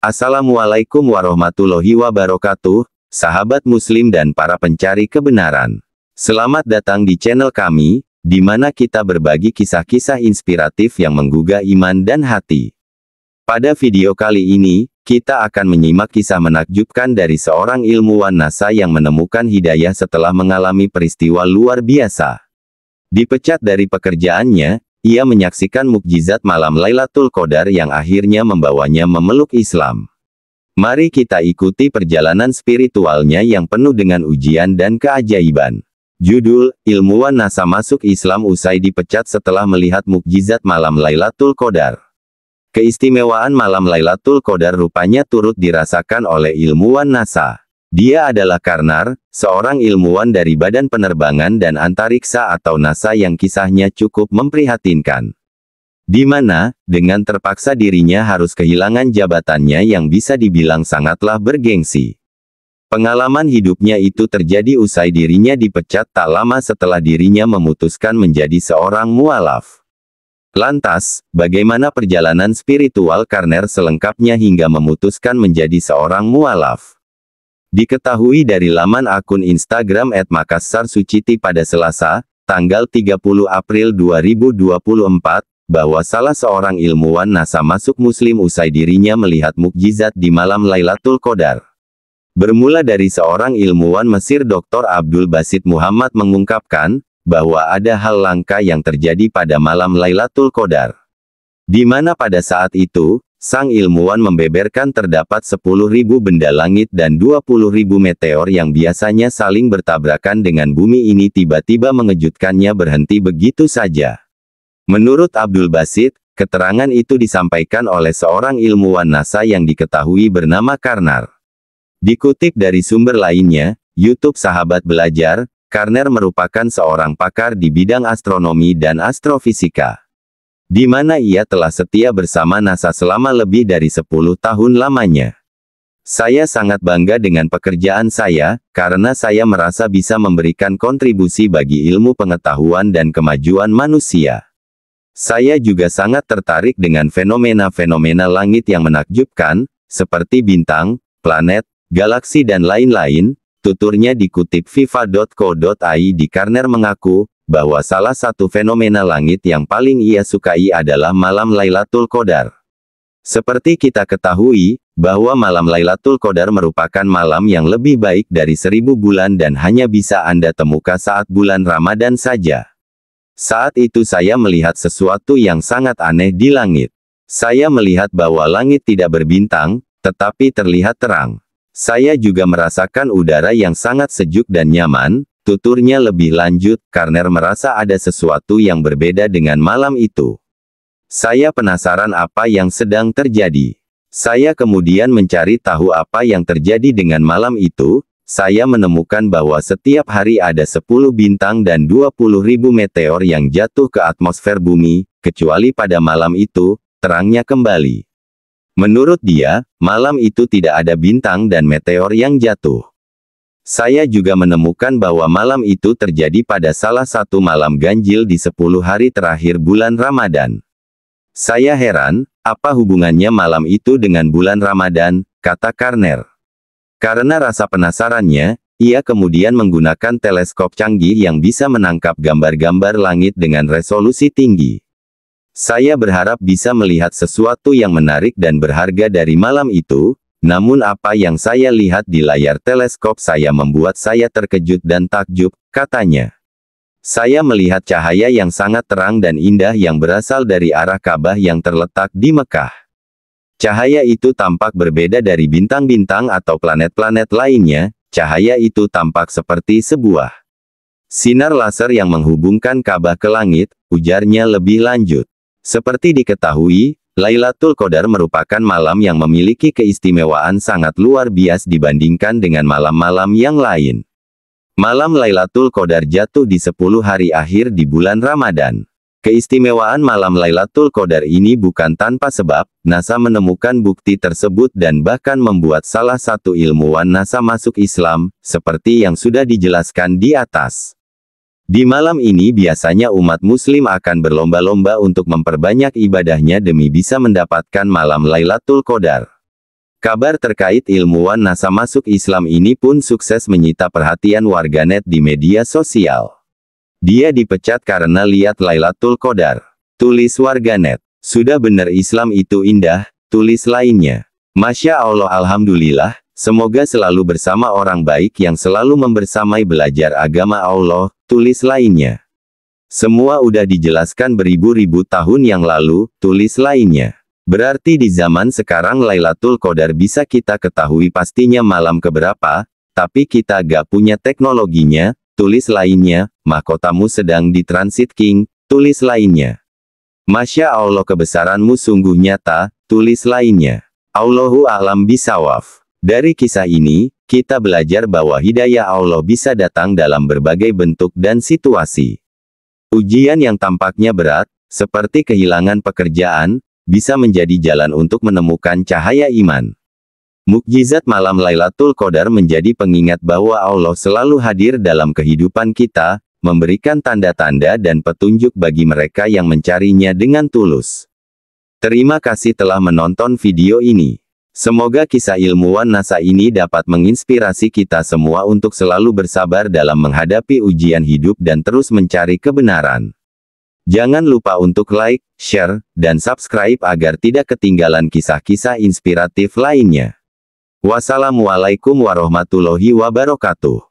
Assalamualaikum warahmatullahi wabarakatuh, sahabat muslim dan para pencari kebenaran. Selamat datang di channel kami, di mana kita berbagi kisah-kisah inspiratif yang menggugah iman dan hati. Pada video kali ini, kita akan menyimak kisah menakjubkan dari seorang ilmuwan NASA yang menemukan hidayah setelah mengalami peristiwa luar biasa. Dipecat dari pekerjaannya, ia menyaksikan mukjizat malam Lailatul Qadar yang akhirnya membawanya memeluk Islam. Mari kita ikuti perjalanan spiritualnya yang penuh dengan ujian dan keajaiban. Judul, Ilmuwan NASA masuk Islam usai dipecat setelah melihat mukjizat malam Lailatul Qadar. Keistimewaan malam Lailatul Qadar rupanya turut dirasakan oleh ilmuwan NASA. Dia adalah Karnar, seorang ilmuwan dari Badan Penerbangan dan Antariksa atau NASA yang kisahnya cukup memprihatinkan. Di mana, dengan terpaksa dirinya harus kehilangan jabatannya yang bisa dibilang sangatlah bergengsi. Pengalaman hidupnya itu terjadi usai dirinya dipecat tak lama setelah dirinya memutuskan menjadi seorang mualaf. Lantas, bagaimana perjalanan spiritual Karner selengkapnya hingga memutuskan menjadi seorang mualaf? Diketahui dari laman akun Instagram @makassarsuciti pada Selasa, tanggal 30 April 2024, bahwa salah seorang ilmuwan NASA masuk muslim usai dirinya melihat mukjizat di malam Lailatul Qadar. Bermula dari seorang ilmuwan Mesir Dr. Abdul Basit Muhammad mengungkapkan, bahwa ada hal langka yang terjadi pada malam Lailatul Qadar. Di mana pada saat itu, Sang ilmuwan membeberkan terdapat 10.000 benda langit dan 20.000 meteor yang biasanya saling bertabrakan dengan bumi ini tiba-tiba mengejutkannya berhenti begitu saja. Menurut Abdul Basit, keterangan itu disampaikan oleh seorang ilmuwan NASA yang diketahui bernama Karnar. Dikutip dari sumber lainnya, YouTube Sahabat Belajar, Karner merupakan seorang pakar di bidang astronomi dan astrofisika di mana ia telah setia bersama NASA selama lebih dari 10 tahun lamanya. Saya sangat bangga dengan pekerjaan saya, karena saya merasa bisa memberikan kontribusi bagi ilmu pengetahuan dan kemajuan manusia. Saya juga sangat tertarik dengan fenomena-fenomena langit yang menakjubkan, seperti bintang, planet, galaksi dan lain-lain, tuturnya dikutip viva.co.id. di Karner mengaku, bahwa salah satu fenomena langit yang paling ia sukai adalah malam Lailatul Qadar. Seperti kita ketahui, bahwa malam Lailatul Qadar merupakan malam yang lebih baik dari seribu bulan dan hanya bisa Anda temukan saat bulan Ramadan saja. Saat itu saya melihat sesuatu yang sangat aneh di langit. Saya melihat bahwa langit tidak berbintang, tetapi terlihat terang. Saya juga merasakan udara yang sangat sejuk dan nyaman, Tuturnya lebih lanjut, Karner merasa ada sesuatu yang berbeda dengan malam itu. Saya penasaran apa yang sedang terjadi. Saya kemudian mencari tahu apa yang terjadi dengan malam itu, saya menemukan bahwa setiap hari ada 10 bintang dan 20 ribu meteor yang jatuh ke atmosfer bumi, kecuali pada malam itu, terangnya kembali. Menurut dia, malam itu tidak ada bintang dan meteor yang jatuh. Saya juga menemukan bahwa malam itu terjadi pada salah satu malam ganjil di 10 hari terakhir bulan Ramadan. Saya heran, apa hubungannya malam itu dengan bulan Ramadan, kata Karner. Karena rasa penasarannya, ia kemudian menggunakan teleskop canggih yang bisa menangkap gambar-gambar langit dengan resolusi tinggi. Saya berharap bisa melihat sesuatu yang menarik dan berharga dari malam itu, namun apa yang saya lihat di layar teleskop saya membuat saya terkejut dan takjub, katanya. Saya melihat cahaya yang sangat terang dan indah yang berasal dari arah Ka'bah yang terletak di Mekah. Cahaya itu tampak berbeda dari bintang-bintang atau planet-planet lainnya, cahaya itu tampak seperti sebuah sinar laser yang menghubungkan Ka'bah ke langit, ujarnya lebih lanjut. Seperti diketahui, Lailatul Qadar merupakan malam yang memiliki keistimewaan sangat luar biasa dibandingkan dengan malam-malam yang lain. Malam Lailatul Qadar jatuh di 10 hari akhir di bulan Ramadan. Keistimewaan malam Lailatul Qadar ini bukan tanpa sebab, NASA menemukan bukti tersebut dan bahkan membuat salah satu ilmuwan NASA masuk Islam, seperti yang sudah dijelaskan di atas. Di malam ini biasanya umat muslim akan berlomba-lomba untuk memperbanyak ibadahnya demi bisa mendapatkan malam Lailatul Qadar. Kabar terkait ilmuwan NASA masuk Islam ini pun sukses menyita perhatian warganet di media sosial. Dia dipecat karena lihat Lailatul Qadar. Tulis warganet. Sudah benar Islam itu indah, tulis lainnya. Masya Allah Alhamdulillah, semoga selalu bersama orang baik yang selalu membersamai belajar agama Allah, Tulis lainnya. Semua udah dijelaskan beribu-ribu tahun yang lalu, tulis lainnya. Berarti di zaman sekarang Lailatul Qadar bisa kita ketahui pastinya malam keberapa, tapi kita gak punya teknologinya, tulis lainnya, mahkotamu sedang di Transit King, tulis lainnya. Masya Allah kebesaranmu sungguh nyata, tulis lainnya. Allahu alam bisawaf. Dari kisah ini, kita belajar bahwa hidayah Allah bisa datang dalam berbagai bentuk dan situasi. Ujian yang tampaknya berat, seperti kehilangan pekerjaan, bisa menjadi jalan untuk menemukan cahaya iman. Mukjizat malam Lailatul Qadar menjadi pengingat bahwa Allah selalu hadir dalam kehidupan kita, memberikan tanda-tanda dan petunjuk bagi mereka yang mencarinya dengan tulus. Terima kasih telah menonton video ini. Semoga kisah ilmuwan NASA ini dapat menginspirasi kita semua untuk selalu bersabar dalam menghadapi ujian hidup dan terus mencari kebenaran. Jangan lupa untuk like, share, dan subscribe agar tidak ketinggalan kisah-kisah inspiratif lainnya. Wassalamualaikum warahmatullahi wabarakatuh.